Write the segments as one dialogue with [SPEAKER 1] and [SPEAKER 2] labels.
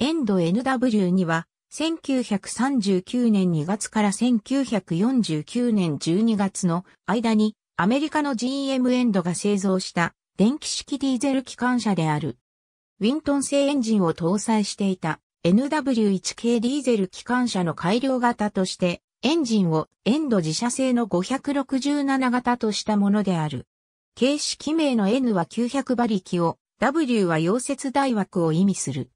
[SPEAKER 1] エンド NW には、1939年2月から1949年12月の間にアメリカの GM エンドが製造した電気式ディーゼル機関車である。ウィントン製エンジンを搭載していた NW1 系ディーゼル機関車の改良型としてエンジンをエンド自社製の567型としたものである。形式名の N は900馬力を、W は溶接大枠を意味する。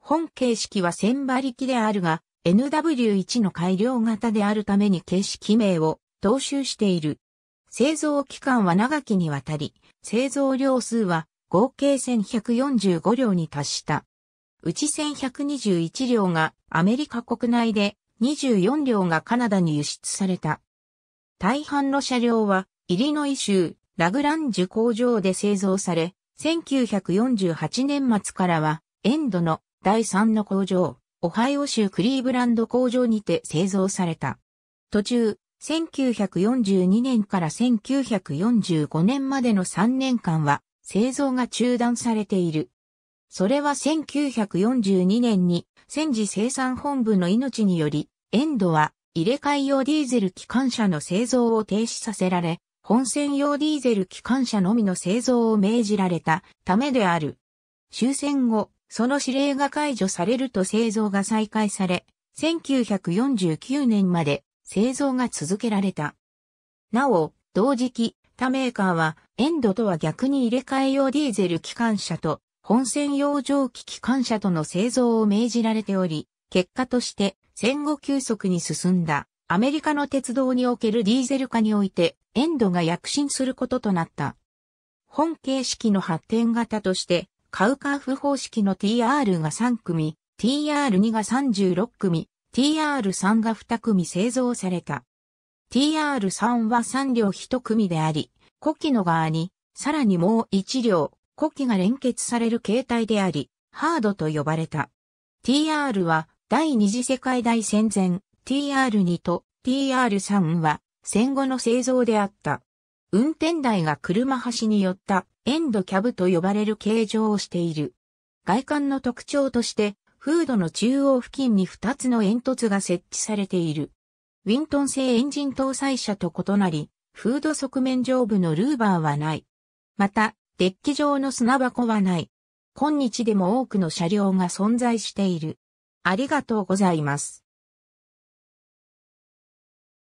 [SPEAKER 1] 本形式は1000馬力であるが、NW1 の改良型であるために形式名を踏襲している。製造期間は長きにわたり、製造量数は合計1145両に達した。うち1121両がアメリカ国内で24両がカナダに輸出された。大半の車両はイリノイ州ラグランジュ工場で製造され、1948年末からはエンドの第3の工場、オハイオ州クリーブランド工場にて製造された。途中、1942年から1945年までの3年間は製造が中断されている。それは1942年に戦時生産本部の命により、エンドは入れ替え用ディーゼル機関車の製造を停止させられ、本線用ディーゼル機関車のみの製造を命じられたためである。終戦後、その指令が解除されると製造が再開され、1949年まで製造が続けられた。なお、同時期、他メーカーは、エンドとは逆に入れ替え用ディーゼル機関車と、本線用蒸気機関車との製造を命じられており、結果として戦後急速に進んだアメリカの鉄道におけるディーゼル化においてエンドが躍進することとなった。本形式の発展型としてカウカーフ方式の TR が3組、TR2 が36組、TR3 が2組製造された。TR3 は3両1組であり、古希の側に、さらにもう1両、古希が連結される形態であり、ハードと呼ばれた。TR は第二次世界大戦前、TR2 と TR3 は戦後の製造であった。運転台が車端に寄ったエンドキャブと呼ばれる形状をしている。外観の特徴として、フードの中央付近に2つの煙突が設置されている。ウィントン製エンジン搭載車と異なり、フード側面上部のルーバーはない。また、デッキ上の砂箱はない。今日でも多くの車両が存在している。ありがとうございます。